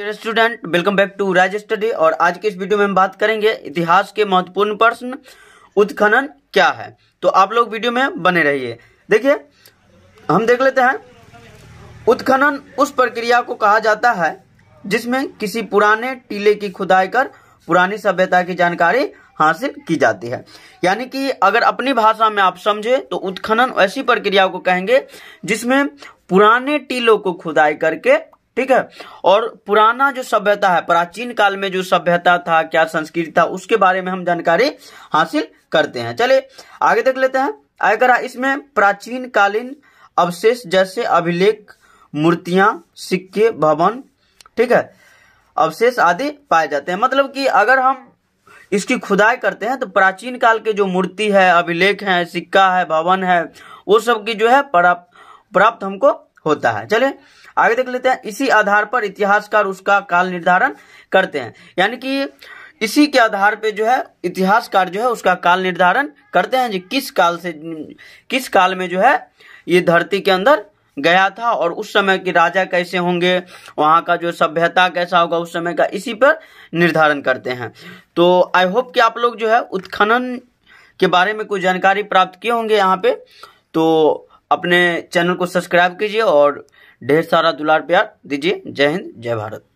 student welcome back to Raj study और आज के इस वीडियो में हम बात करेंगे इतिहास के महत्वपूर्ण प्रश्न उत्खनन क्या है तो आप लोग वीडियो में बने रहिए देखिए हम देख लेते हैं उत्खनन उस प्रक्रिया को कहा जाता है जिसमें किसी पुराने टीले की खुदाई कर पुरानी सभ्यता की जानकारी हासिल की जाती है यानी कि अगर अपनी भाषा में आप समझे तो उत्खनन ऐसी प्रक्रिया को कहेंगे जिसमें पुराने टीलों को खुदाई करके ठीक है और पुराना जो सभ्यता है प्राचीन काल में जो सभ्यता था क्या संस्कृति था उसके बारे में हम जानकारी हासिल करते हैं चले आगे देख लेते हैं आयकर इसमें प्राचीन कालीन अवशेष जैसे अभिलेख मूर्तियां सिक्के भवन ठीक है अवशेष आदि पाए जाते हैं मतलब कि अगर हम इसकी खुदाई करते हैं तो प्राचीन काल के जो मूर्ति है अभिलेख है सिक्का है भवन है वो सब की जो है प्राप्त हमको होता है चलिए आगे देख लेते हैं इसी आधार पर इतिहासकार उसका काल निर्धारण करते हैं यानी कि इसी के आधार पे जो है इतिहासकार जो है उसका काल निर्धारण करते हैं जी किस काल से किस काल में जो है ये धरती के अंदर गया था और उस समय के राजा कैसे होंगे वहाँ का जो सभ्यता कैसा होगा उस समय का इसी पर निर्धारण करते हैं तो आई होप कि आप लोग जो है उत्खनन के बारे में कोई जानकारी प्राप्त किए होंगे यहाँ पे तो अपने चैनल को सब्सक्राइब कीजिए और ढेर सारा दुलार प्यार दीजिए जय हिंद जय भारत